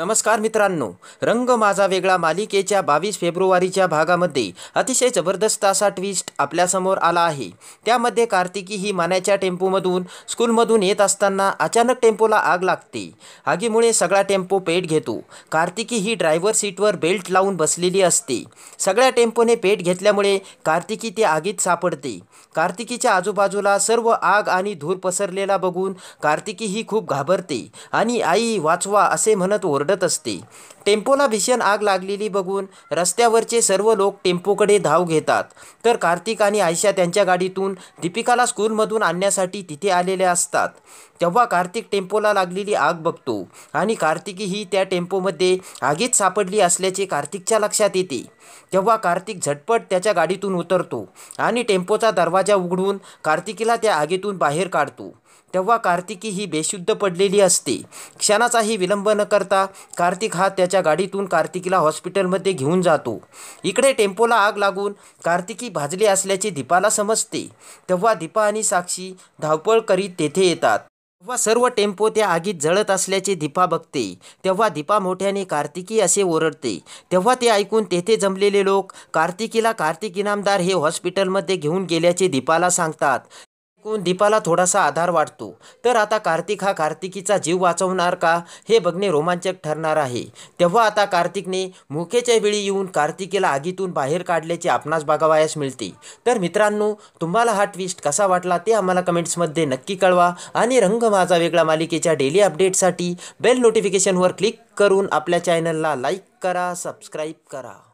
नमस्कार मित्रांनो रंग माझा वेगळा मालिकेच्या बावीस फेब्रुवारीच्या भागामध्ये अतिशय जबरदस्त असा ट्विस्ट आपल्यासमोर आला आहे त्यामध्ये कार्तिकी ही मान्याच्या टेम्पोमधून स्कूलमधून येत असताना अचानक टेम्पोला आग लागते आगीमुळे सगळा टेम्पो पेट घेतो कार्तिकी ही ड्रायव्हर सीटवर बेल्ट लावून बसलेली असते सगळ्या टेम्पोने पेट घेतल्यामुळे कार्तिकी ते आगीत सापडते कार्तिकीच्या आजूबाजूला सर्व आग आणि धूर पसरलेला बघून कार्तिकी ही खूप घाबरते आणि आई वाचवा असे म्हणत ओर असते टेम्पोला भीषण आग लागलेली बघून रस्त्यावरचे सर्व लोक टेम्पोकडे धाव घेतात तर कार्तिक आणि आयशा त्यांच्या गाडीतून दीपिकाला स्कूलमधून आणण्यासाठी तिथे आलेल्या असतात तेव्हा कार्तिक टेम्पोला लागलेली आग बघतो आणि कार्तिकी ही त्या टेम्पोमध्ये आगीत सापडली असल्याचे कार्तिकच्या लक्षात येते तेव्हा कार्तिक झटपट त्याच्या गाडीतून उतरतो आणि टेम्पोचा दरवाजा उघडून कार्तिकीला त्या आगीतून बाहेर काढतो तेव्हा कार्तिकी ही बेशुद्ध पडलेली असते क्षणाचाही विलंब न करता कार्तिक हा त्याच्या गाडीतून कार्तिकीला हॉस्पिटलमध्ये घेऊन जातो इकडे टेम्पोला आग लागून कार्तिकी भाजली असल्याचे दीपाला समजते तेव्हा दीपा आणि साक्षी धावपळ करीत तेथे येतात तेव्हा सर्व टेम्पो त्या आगीत जळत असल्याचे दीपा बघते तेव्हा दीपा मोठ्याने कार्तिकी असे ओरडते तेव्हा ते ऐकून तेथे जमलेले लोक कार्तिकीला कार्तिक इनामदार हे हॉस्पिटलमध्ये घेऊन गेल्याचे दीपाला सांगतात ऐकून दीपाला थोडासा आधार वाटतो तर आता कार्तिक हा कार्तिकीचा जीव वाचवणार का हे बघणे रोमांचक ठरणार आहे तेव्हा आता कार्तिकने मुकेच्या वेळी येऊन कार्तिकीला आगीतून बाहेर काढल्याचे आपणास बघावयास मिळते तर मित्रांनो तुम्हाला हा ट्विस्ट कसा वाटला ते आम्हाला कमेंट्समध्ये नक्की कळवा आणि रंग माझा वेगळा मालिकेच्या डेली अपडेटसाठी बेल नोटिफिकेशनवर क्लिक करून आपल्या चॅनलला लाईक करा सबस्क्राईब करा